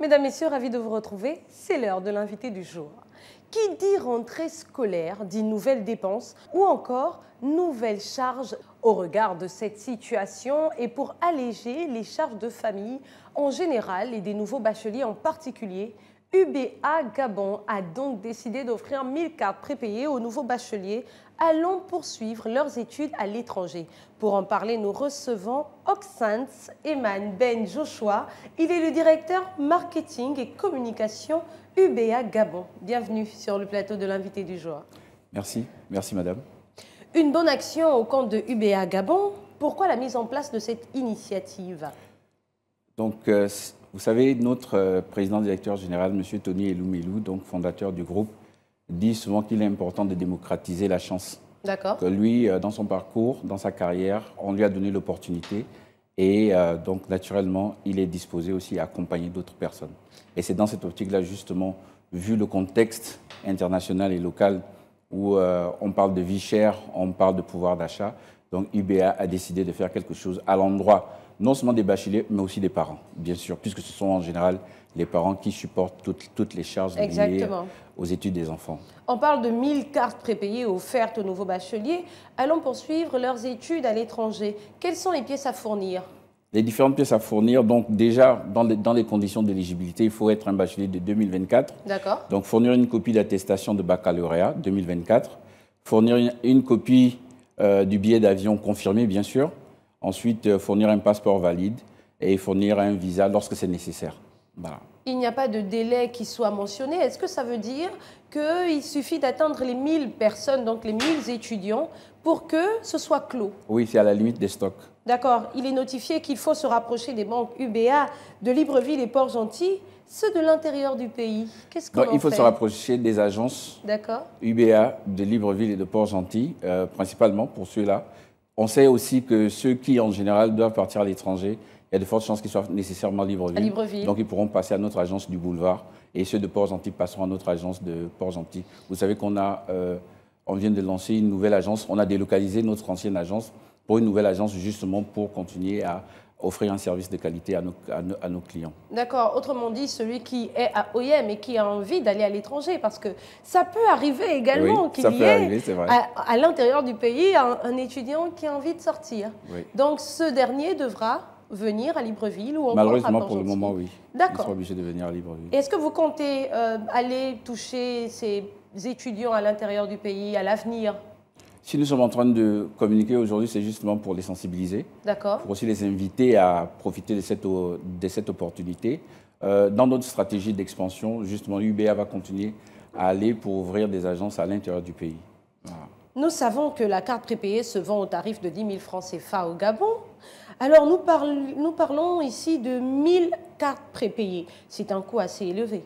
Mesdames, Messieurs, ravi de vous retrouver. C'est l'heure de l'invité du jour. Qui dit rentrée scolaire dit nouvelles dépenses ou encore nouvelles charges. Au regard de cette situation et pour alléger les charges de famille en général et des nouveaux bacheliers en particulier, UBA Gabon a donc décidé d'offrir 1000 cartes prépayées aux nouveaux bacheliers allons poursuivre leurs études à l'étranger. Pour en parler, nous recevons Oxens, Eman Ben Joshua. Il est le directeur marketing et communication UBA Gabon. Bienvenue sur le plateau de l'invité du jour. Merci, merci madame. Une bonne action au compte de UBA Gabon. Pourquoi la mise en place de cette initiative Donc, euh, vous savez, notre euh, président directeur général, M. Tony Eloumelou, donc fondateur du groupe dit souvent qu'il est important de démocratiser la chance. D'accord. Que lui, euh, dans son parcours, dans sa carrière, on lui a donné l'opportunité. Et euh, donc, naturellement, il est disposé aussi à accompagner d'autres personnes. Et c'est dans cette optique-là, justement, vu le contexte international et local où euh, on parle de vie chère, on parle de pouvoir d'achat, donc IBA a décidé de faire quelque chose à l'endroit non seulement des bacheliers, mais aussi des parents, bien sûr, puisque ce sont en général les parents qui supportent toutes, les charges liées aux études des enfants. On parle de 1000 cartes prépayées offertes aux nouveaux bacheliers Allons poursuivre leurs études à l'étranger. Quelles sont les pièces à fournir les différentes pièces à fournir, donc déjà dans les, conditions d'éligibilité, il faut être un bachelier de 2024. D'accord. Donc fournir une copie d'attestation de baccalauréat 2024, fournir une, copie euh, du billet d'avion confirmé, bien sûr. Ensuite, euh, fournir un passeport valide et fournir un visa lorsque c'est nécessaire. Il n'y a pas de délai qui soit mentionné. Est-ce que ça veut dire qu'il suffit d'atteindre les 1000 personnes, donc les 1000 étudiants, pour que ce soit clos Oui, c'est à la limite des stocks. D'accord. Il est notifié qu'il faut se rapprocher des banques UBA de Libreville et Port-Gentil, ceux de l'intérieur du pays. Qu'est-ce qu'on Il faut se rapprocher des agences UBA de Libreville et de Port-Gentil, euh, principalement pour ceux-là. On sait aussi que ceux qui, en général, doivent partir à l'étranger, il y a de fortes chances qu'ils soient nécessairement libre à Libreville. Donc ils pourront passer à notre agence du boulevard et ceux de Port-Gentil passeront à notre agence de Port-Gentil. Vous savez qu'on a, euh, on vient de lancer une nouvelle agence, on a délocalisé notre ancienne agence pour une nouvelle agence justement pour continuer à offrir un service de qualité à nos, à nos, clients. D'accord. Autrement dit, celui qui est à OIM et qui a envie d'aller à l'étranger, parce que ça peut arriver également qu'il y ait à, l'intérieur du pays un, étudiant qui a envie de sortir. Donc ce dernier devra venir à Libreville ou Malheureusement, pour le moment, oui. D'accord. Ils sont obligés de venir à Libreville. Est-ce que vous comptez euh, aller toucher ces étudiants à l'intérieur du pays à l'avenir Si nous sommes en train de communiquer aujourd'hui, c'est justement pour les sensibiliser. D'accord. Pour aussi les inviter à profiter de cette, de cette opportunité. Euh, dans notre stratégie d'expansion, justement, l'UBA va continuer à aller pour ouvrir des agences à l'intérieur du pays. Nous savons que la carte prépayée se vend au tarif de 10 000 francs CFA au Gabon. Alors nous, parlons ici de 1000 cartes prépayées. C'est un coût assez élevé.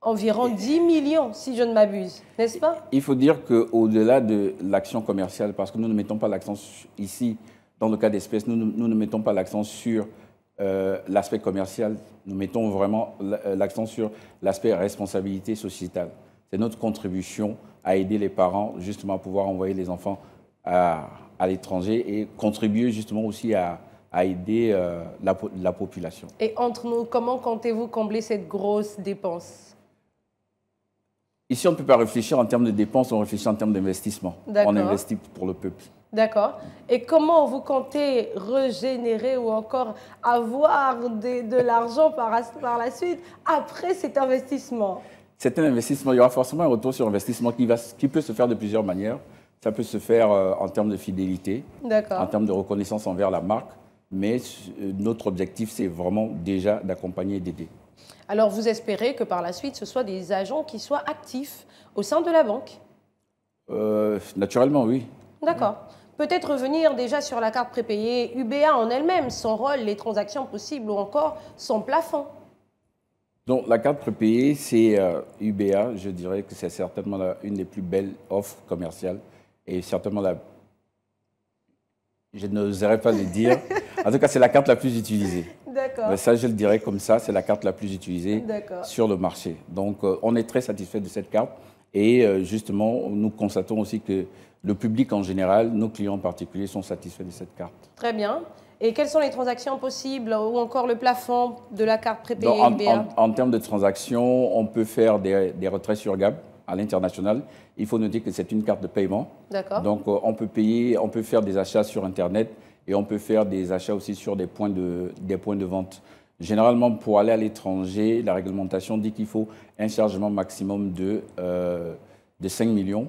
Environ 10 millions, si je ne m'abuse, n'est-ce pas Il faut dire qu'au-delà de l'action commerciale, parce que nous ne mettons pas l'accent ici, dans le cas d'espèces, nous, ne mettons pas l'accent sur euh, l'aspect commercial, nous mettons vraiment euh, l'accent sur l'aspect responsabilité sociétale. C'est notre contribution à aider les parents justement à pouvoir envoyer les enfants à, l'étranger et contribuer justement aussi à, aider euh, la, population. Et entre nous, comment comptez-vous combler cette grosse dépense Ici, on ne peut pas réfléchir en termes de dépenses, on réfléchit en termes d'investissement. On investit pour le peuple. D'accord. Et comment vous comptez régénérer ou encore avoir de, l'argent par, la suite après cet investissement C'est un investissement. Il y aura forcément un retour sur investissement qui, qui peut se faire de plusieurs manières. Ça peut se faire euh, en termes de fidélité, en termes de reconnaissance envers la marque, mais euh, notre objectif, c'est vraiment déjà d'accompagner et d'aider. Alors, vous espérez que par la suite, ce soit des agents qui soient actifs au sein de la banque euh, Naturellement, oui. D'accord. Peut-être revenir déjà sur la carte prépayée UBA en elle-même, son rôle, les transactions possibles ou encore son plafond. Donc, la carte prépayée, c'est UBA, je dirais que c'est certainement une des plus belles offres commerciales et certainement la... Je n'oserais pas le dire. En tout cas, c'est la carte la plus utilisée. D'accord. Ça, je le dirais comme ça, c'est la carte la plus utilisée sur le marché. Donc, euh, on est très satisfait de cette carte. Et euh, justement, nous constatons aussi que le public en général, nos clients en particulier, sont satisfaits de cette carte. Très bien. Et quelles sont les transactions possibles ou encore le plafond de la carte prépayée en, en, en, termes de transactions, on peut faire des, des retraits sur gamme à l'international, il faut noter que c'est une carte de paiement. Donc euh, on peut payer, on peut faire des achats sur Internet et on peut faire des achats aussi sur des points de, des points de vente. Généralement, pour aller à l'étranger, la réglementation dit qu'il faut un chargement maximum de, euh, de 5 millions.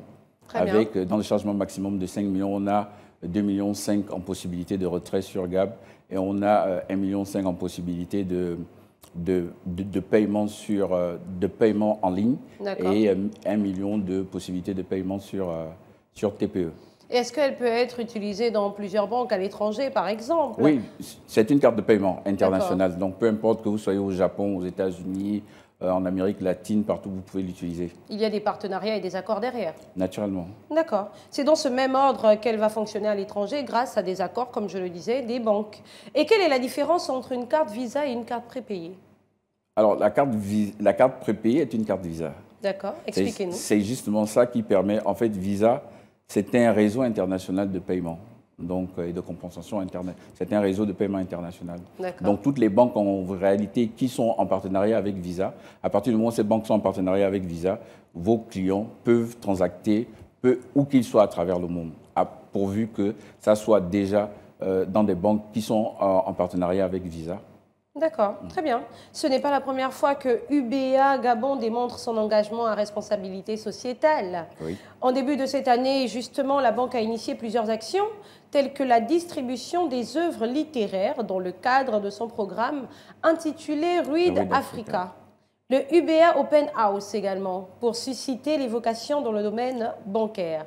avec, euh, dans le chargement maximum de 5 millions, on a 2,5 millions en possibilité de retrait sur GAB et on a 1,5 million en possibilité de, de, de, sur, euh, de paiement en ligne et euh, un million de possibilités de paiement sur, euh, sur TPE. Est-ce qu'elle peut être utilisée dans plusieurs banques à l'étranger, par exemple Oui, c'est une carte de paiement internationale. Donc, peu importe que vous soyez au Japon, aux États-Unis, euh, en Amérique latine, partout vous pouvez l'utiliser. Il y a des partenariats et des accords derrière Naturellement. D'accord. C'est dans ce même ordre qu'elle va fonctionner à l'étranger grâce à des accords, comme je le disais, des banques. Et quelle est la différence entre une carte Visa et une carte prépayée Alors, la carte, la carte prépayée est une carte Visa. D'accord, expliquez-nous. C'est justement ça qui permet, en fait, Visa, c'était un réseau international de paiement donc, euh, et de compensation internet. C'est un réseau de paiement international. Donc toutes les banques en réalité qui sont en partenariat avec Visa, à partir du moment où ces banques sont en partenariat avec Visa, vos clients peuvent transacter peu, où qu'ils soient à travers le monde, pourvu que ça soit déjà euh, dans des banques qui sont euh, en partenariat avec Visa D'accord, mm. très bien. Ce n'est pas la première fois que UBA Gabon démontre son engagement à responsabilité sociétale. En début de cette année, justement, la banque a initié plusieurs actions, telles que la distribution des œuvres littéraires dans le cadre de son programme intitulé Ruid Africa. Le UBA Open House également, pour susciter les vocations dans le domaine bancaire.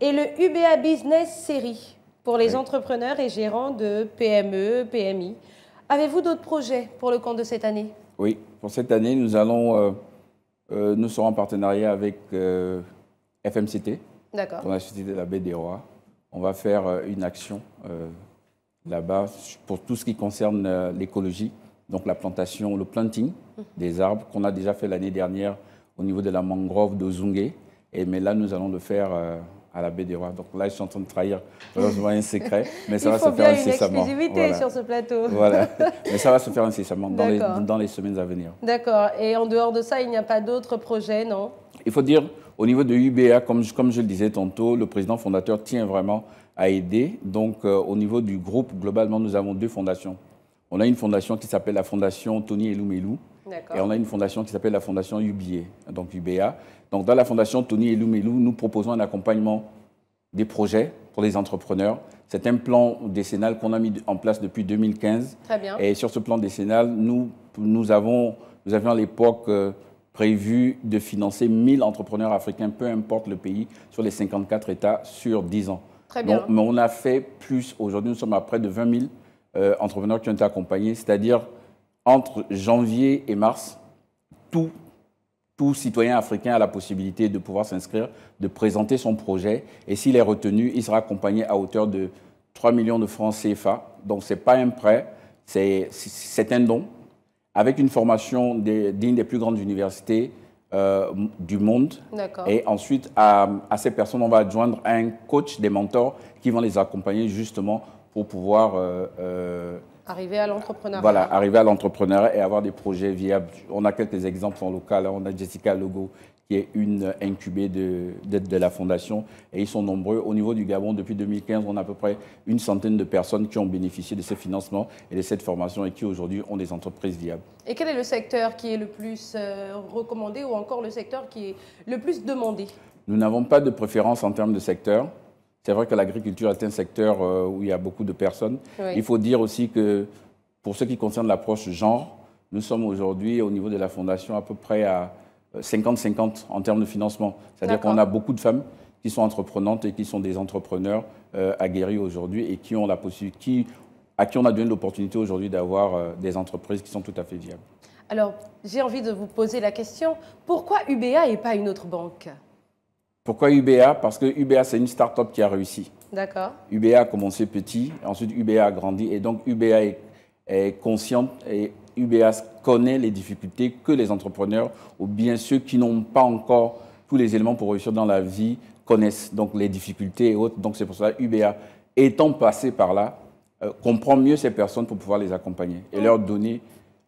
Et le UBA Business Series, pour les entrepreneurs et gérants de PME, PMI Avez-vous d'autres projets pour le compte de cette année Oui, pour cette année, nous allons, euh, euh, nous serons en partenariat avec euh, FMCT, la Société de la Baie des Rois. On va faire une action là-bas pour tout ce qui concerne l'écologie, donc la plantation, le planting mhm. des arbres qu'on a déjà fait l'année dernière au niveau de la mangrove de Zungé. Et, mais là, nous allons le faire à la Baie des Rois. Donc là, ils sont en train de trahir malheureusement un secret, mais ça va se faire incessamment. Il faut une voilà. sur ce plateau. voilà, mais ça va se faire incessamment dans les, dans les semaines à venir. D'accord. Et en dehors de ça, il n'y a pas d'autres projets, non Il faut dire, au niveau de UBA, comme, comme je le disais tantôt, le président fondateur tient vraiment à aider. Donc euh, au niveau du groupe, globalement, nous avons deux fondations. On a une fondation qui s'appelle la Fondation Tony Elou-Melou. Et on a une fondation qui s'appelle la fondation UBA, donc UBA. Donc dans la fondation Tony et Lumelou, nous proposons un accompagnement des projets pour les entrepreneurs. C'est un plan décennal qu'on a mis en place depuis 2015. Très bien. Et sur ce plan décennal, nous, nous, avons, nous avions à l'époque euh, prévu de financer 1000 entrepreneurs africains, peu importe le pays, sur les 54 États sur 10 ans. Très bien. mais on a fait plus. Aujourd'hui, nous sommes à près de 20 000 euh, entrepreneurs qui ont été accompagnés, c'est-à-dire entre janvier et mars, tout, tout citoyen africain a la possibilité de pouvoir s'inscrire, de présenter son projet. Et s'il est retenu, il sera accompagné à hauteur de 3 millions de francs CFA. Donc ce n'est pas un prêt, c'est un don. Avec une formation d'une des, plus grandes universités euh, du monde. Et ensuite, à, ces personnes, on va adjoindre un coach, des mentors qui vont les accompagner justement pour pouvoir euh, euh, Arriver à l'entrepreneuriat. Voilà, arriver à l'entrepreneuriat et avoir des projets viables. On a quelques exemples en local. On a Jessica Logo qui est une incubée de, de, la fondation, et ils sont nombreux. Au niveau du Gabon, depuis 2015, on a à peu près une centaine de personnes qui ont bénéficié de ce financement et de cette formation et qui aujourd'hui ont des entreprises viables. Et quel est le secteur qui est le plus euh, recommandé ou encore le secteur qui est le plus demandé Nous n'avons pas de préférence en termes de secteur. C'est vrai que l'agriculture est un secteur euh, où il y a beaucoup de personnes. Il faut dire aussi que pour ce qui concerne l'approche genre, nous sommes aujourd'hui au niveau de la Fondation à peu près à 50-50 euh, en termes de financement. C'est-à-dire qu'on a beaucoup de femmes qui sont entreprenantes et qui sont des entrepreneurs euh, aguerris aujourd'hui et qui ont la qui, à qui on a donné l'opportunité aujourd'hui d'avoir des entreprises qui sont tout à fait viables. Alors, j'ai envie de vous poser la question, pourquoi UBA et pas une autre banque pourquoi UBA Parce que UBA, c'est une start-up qui a réussi. D'accord. UBA a commencé petit, ensuite UBA a grandi, et donc UBA est, consciente et UBA connaît les difficultés que les entrepreneurs ou bien ceux qui n'ont pas encore tous les éléments pour réussir dans la vie connaissent, donc les difficultés et autres. Donc c'est pour cela UBA, étant passé par là, euh, comprend mieux ces personnes pour pouvoir les accompagner et leur donner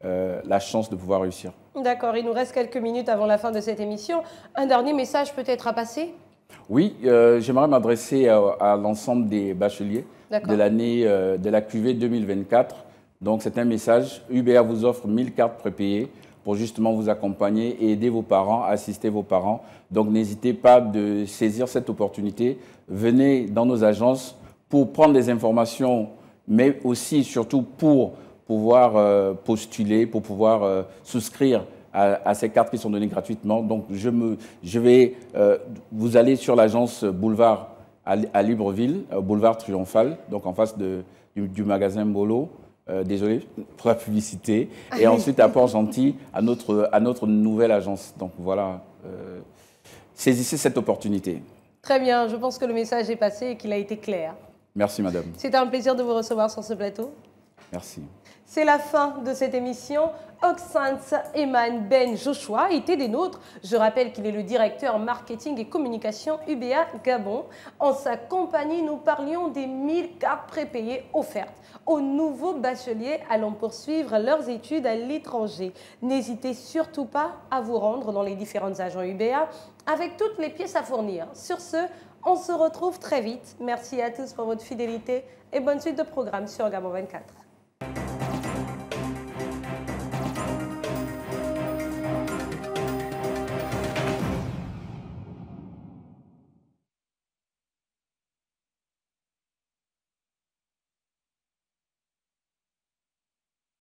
euh, la chance de pouvoir réussir. D'accord, il nous reste quelques minutes avant la fin de cette émission. Un dernier message peut-être à passer Oui, euh, j'aimerais m'adresser à, l'ensemble des bacheliers de l'année euh, de la QV 2024. Donc c'est un message, UBA vous offre 1000 cartes prépayées pour justement vous accompagner et aider vos parents, assister vos parents. Donc n'hésitez pas de saisir cette opportunité. Venez dans nos agences pour prendre des informations, mais aussi surtout pour pouvoir euh, postuler, pour pouvoir euh, souscrire à, ces cartes qui sont données gratuitement. Donc, je, me, je vais, euh, vous aller sur l'agence Boulevard à, Libreville, Boulevard Triomphal, donc en face de, du, magasin Bolo. désolé pour la publicité. Et ensuite à Port-Gentil, à notre, à notre nouvelle agence. Donc voilà, saisissez cette opportunité. Très bien, je pense que le message est passé et qu'il a été clair. Merci, madame. C'était un plaisir de vous recevoir sur ce plateau. Merci. C'est la fin de cette émission. Oxens Eman Ben Joshua était des nôtres. Je rappelle qu'il est le directeur marketing et communication UBA Gabon. En sa compagnie, nous parlions des 1000 cartes prépayées offertes aux nouveaux bacheliers allant poursuivre leurs études à l'étranger. N'hésitez surtout pas à vous rendre dans les différents agents UBA avec toutes les pièces à fournir. Sur ce, on se retrouve très vite. Merci à tous pour votre fidélité et bonne suite de programme sur Gabon 24.